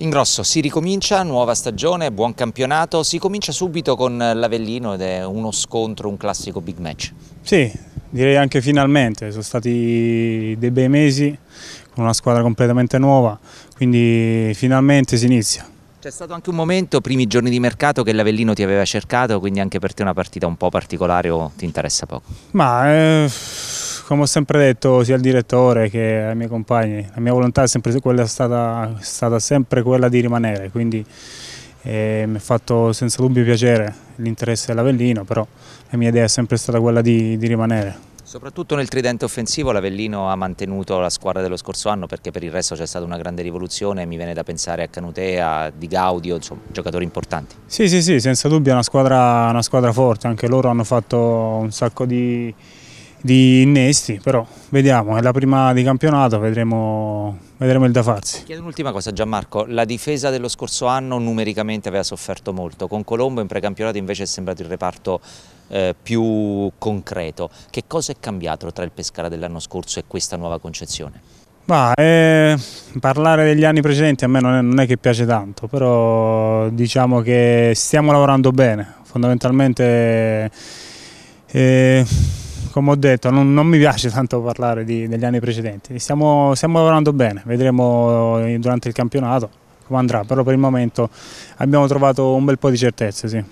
In grosso si ricomincia, nuova stagione, buon campionato, si comincia subito con l'Avellino ed è uno scontro, un classico big match. Sì, direi anche finalmente, sono stati dei bei mesi con una squadra completamente nuova, quindi finalmente si inizia. C'è stato anche un momento, primi giorni di mercato, che l'Avellino ti aveva cercato, quindi anche per te una partita un po' particolare o ti interessa poco? Ma eh, come ho sempre detto sia al direttore che ai miei compagni, la mia volontà è, sempre quella, stata, stata sempre quella di rimanere, quindi eh, mi ha fatto senza dubbio piacere l'interesse dell'Avellino, però la mia idea è sempre stata quella di, di rimanere. Soprattutto nel tridente offensivo l'Avellino ha mantenuto la squadra dello scorso anno perché per il resto c'è stata una grande rivoluzione, mi viene da pensare a Canutea, Di Gaudio, insomma, giocatori importanti. Sì, sì, sì, senza dubbio è una squadra, una squadra forte, anche loro hanno fatto un sacco di, di innesti, però vediamo, è la prima di campionato, vedremo, vedremo il da farsi. Chiedo un'ultima cosa Gianmarco, la difesa dello scorso anno numericamente aveva sofferto molto, con Colombo in precampionato invece è sembrato il reparto eh, più concreto. Che cosa è cambiato tra il Pescara dell'anno scorso e questa nuova concezione? Bah, eh, parlare degli anni precedenti a me non è, non è che piace tanto, però diciamo che stiamo lavorando bene, fondamentalmente... Eh, come ho detto, non, non mi piace tanto parlare di, degli anni precedenti. Stiamo, stiamo lavorando bene, vedremo durante il campionato come andrà, però per il momento abbiamo trovato un bel po' di certezze, sì.